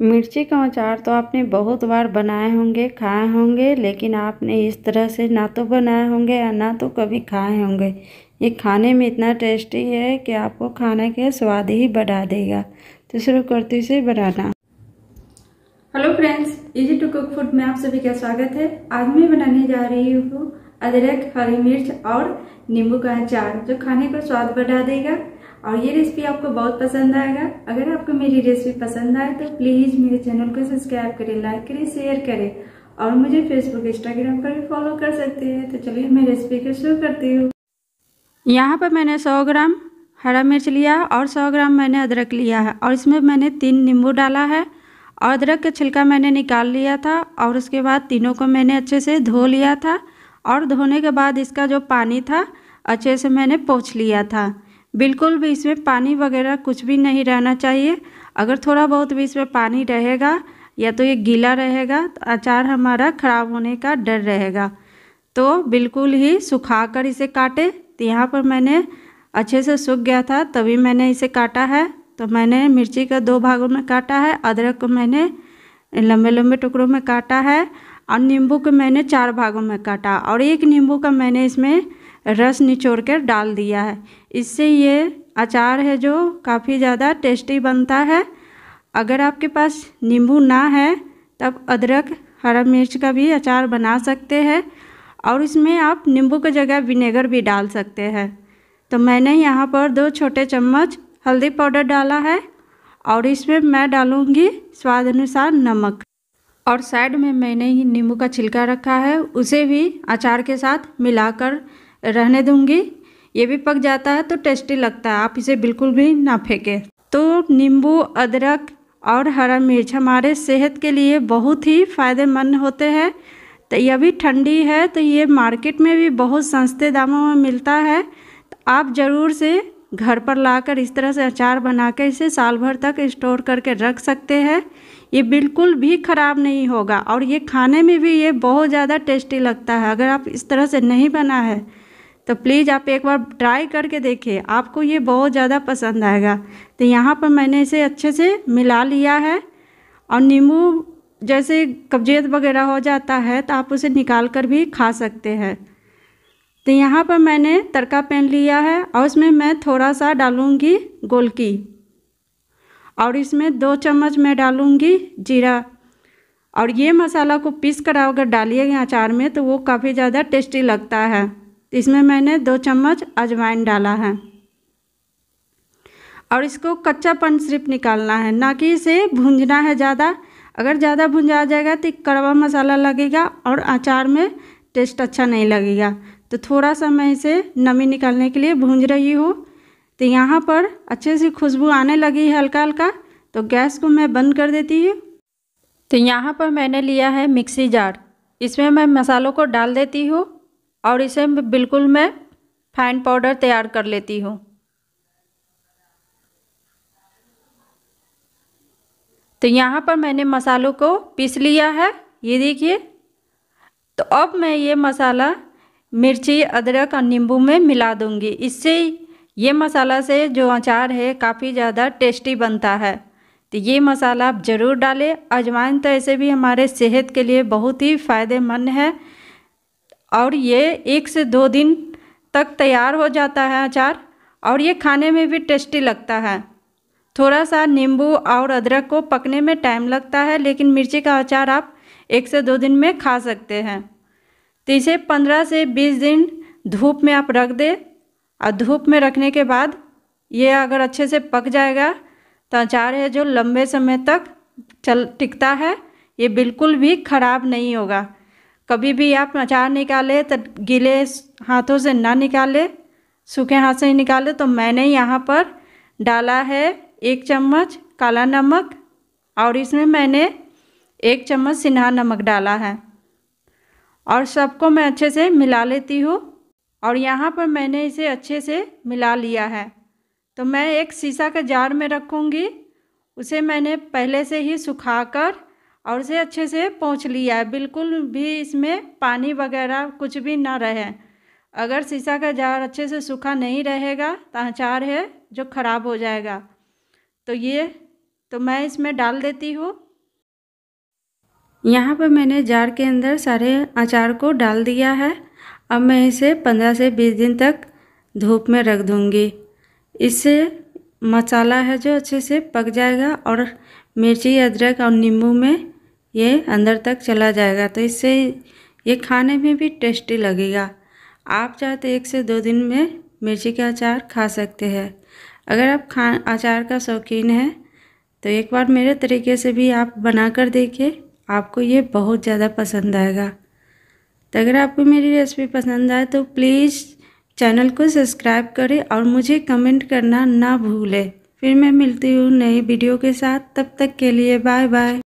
मिर्ची का अचार तो आपने बहुत बार बनाए होंगे खाए होंगे लेकिन आपने इस तरह से ना तो बनाए होंगे और ना तो कभी खाए होंगे ये खाने में इतना टेस्टी है कि आपको खाने के स्वाद ही बढ़ा देगा तो शुरू करते से बनाना hello friends easy to cook food में आप सभी का स्वागत है आज मैं बनाने जा रही हूँ अदरक हरी मिर्च और नींबू का अचार जो खाने का स्वाद बढ़ा देगा और ये रेसिपी आपको बहुत पसंद आएगा अगर आपको मेरी रेसिपी पसंद आए तो प्लीज़ मेरे चैनल को सब्सक्राइब करें लाइक करें शेयर करें और मुझे फेसबुक इंस्टाग्राम पर भी फॉलो कर सकते हैं तो चलिए मैं रेसिपी को शुरू करती हूँ यहाँ पर मैंने 100 ग्राम हरा मिर्च लिया है और 100 ग्राम मैंने अदरक लिया है और इसमें मैंने तीन नींबू डाला है और अदरक का छिलका मैंने निकाल लिया था और उसके बाद तीनों को मैंने अच्छे से धो लिया था और धोने के बाद इसका जो पानी था अच्छे से मैंने पोछ लिया था बिल्कुल भी इसमें पानी वगैरह कुछ भी नहीं रहना चाहिए अगर थोड़ा बहुत भी इसमें पानी रहेगा या तो ये गीला रहेगा तो अचार हमारा ख़राब होने का डर रहेगा तो बिल्कुल ही सुखा कर इसे काटे तो यहाँ पर मैंने अच्छे से सूख गया था तभी मैंने इसे काटा है तो मैंने मिर्ची का दो भागों में काटा है अदरक को मैंने लंबे लंबे टुकड़ों में काटा है और नींबू को मैंने चार भागों में काटा और एक नींबू का मैंने इसमें रस निचोड़ कर डाल दिया है इससे ये अचार है जो काफ़ी ज़्यादा टेस्टी बनता है अगर आपके पास नींबू ना है तब अदरक हरा मिर्च का भी अचार बना सकते हैं और इसमें आप नींबू की जगह विनेगर भी डाल सकते हैं तो मैंने यहाँ पर दो छोटे चम्मच हल्दी पाउडर डाला है और इसमें मैं डालूँगी स्वाद अनुसार नमक और साइड में मैंने ही नींबू का छिलका रखा है उसे भी अचार के साथ मिलाकर रहने दूंगी ये भी पक जाता है तो टेस्टी लगता है आप इसे बिल्कुल भी ना फेंकें तो नींबू अदरक और हरा मिर्च हमारे सेहत के लिए बहुत ही फ़ायदेमंद होते हैं तो यह भी ठंडी है तो ये मार्केट में भी बहुत सस्ते दामों में मिलता है तो आप ज़रूर से घर पर लाकर इस तरह से अचार बना कर इसे साल भर तक स्टोर करके रख सकते हैं ये बिल्कुल भी ख़राब नहीं होगा और ये खाने में भी ये बहुत ज़्यादा टेस्टी लगता है अगर आप इस तरह से नहीं बना है तो प्लीज़ आप एक बार ट्राई करके देखिए आपको ये बहुत ज़्यादा पसंद आएगा तो यहाँ पर मैंने इसे अच्छे से मिला लिया है और नींबू जैसे कब्जियत वगैरह हो जाता है तो आप उसे निकाल कर भी खा सकते हैं तो यहाँ पर मैंने तड़का पैन लिया है और उसमें मैं थोड़ा सा डालूँगी गोलकी और इसमें दो चम्मच मैं डालूँगी जीरा और ये मसाला को पीस कर अगर डालिएगा अचार में तो वो काफ़ी ज़्यादा टेस्टी लगता है इसमें मैंने दो चम्मच अजवाइन डाला है और इसको कच्चापन सिर्फ निकालना है ना कि इसे भूंजना है ज़्यादा अगर ज़्यादा भूंजा जाएगा तो कड़वा मसाला लगेगा और अचार में टेस्ट अच्छा नहीं लगेगा तो थोड़ा सा मैं इसे नमी निकालने के लिए भूंज रही हूँ तो यहाँ पर अच्छे से खुशबू आने लगी है हल्का हल्का तो गैस को मैं बंद कर देती हूँ तो यहाँ पर मैंने लिया है मिक्सी जार इसमें मैं मसालों को डाल देती हूँ और इसे बिल्कुल मैं फाइन पाउडर तैयार कर लेती हूँ तो यहाँ पर मैंने मसालों को पीस लिया है ये देखिए तो अब मैं ये मसाला मिर्ची अदरक और नींबू में मिला दूँगी इससे ये मसाला से जो अचार है काफ़ी ज़्यादा टेस्टी बनता है तो ये मसाला आप ज़रूर डालें अजवाइन तो ऐसे भी हमारे सेहत के लिए बहुत ही फ़ायदेमंद है और ये एक से दो दिन तक तैयार हो जाता है अचार और ये खाने में भी टेस्टी लगता है थोड़ा सा नींबू और अदरक को पकने में टाइम लगता है लेकिन मिर्ची का अचार आप एक से दो दिन में खा सकते हैं तो इसे पंद्रह से बीस दिन धूप में आप रख दें और धूप में रखने के बाद ये अगर अच्छे से पक जाएगा तो अचार है जो लंबे समय तक चल टिकता है ये बिल्कुल भी ख़राब नहीं होगा कभी भी आप अचार निकाले तो गीले हाथों से ना निकाले सूखे हाथ से ही निकाले तो मैंने यहाँ पर डाला है एक चम्मच काला नमक और इसमें मैंने एक चम्मच सिन्हा नमक डाला है और सबको मैं अच्छे से मिला लेती हूँ और यहाँ पर मैंने इसे अच्छे से मिला लिया है तो मैं एक शीशा के जार में रखूँगी उसे मैंने पहले से ही सुखाकर और उसे अच्छे से पहुँच लिया है बिल्कुल भी इसमें पानी वगैरह कुछ भी ना रहे अगर शीशा का जार अच्छे से सूखा नहीं रहेगा तो अचार है जो ख़राब हो जाएगा तो ये तो मैं इसमें डाल देती हूँ यहाँ पर मैंने जार के अंदर सारे अचार को डाल दिया है अब मैं इसे पंद्रह से बीस दिन तक धूप में रख दूँगी इससे मसाला है जो अच्छे से पक जाएगा और मिर्ची अदरक और नींबू में ये अंदर तक चला जाएगा तो इससे ये खाने में भी टेस्टी लगेगा आप चाहे तो एक से दो दिन में मिर्ची का अचार खा सकते हैं अगर आप खा अचार का शौकीन है तो एक बार मेरे तरीके से भी आप बना कर देखिए आपको ये बहुत ज़्यादा पसंद आएगा तो अगर आपको मेरी रेसिपी पसंद आए तो प्लीज़ चैनल को सब्सक्राइब करें और मुझे कमेंट करना ना भूलें फिर मैं मिलती हूँ नई वीडियो के साथ तब तक के लिए बाय बाय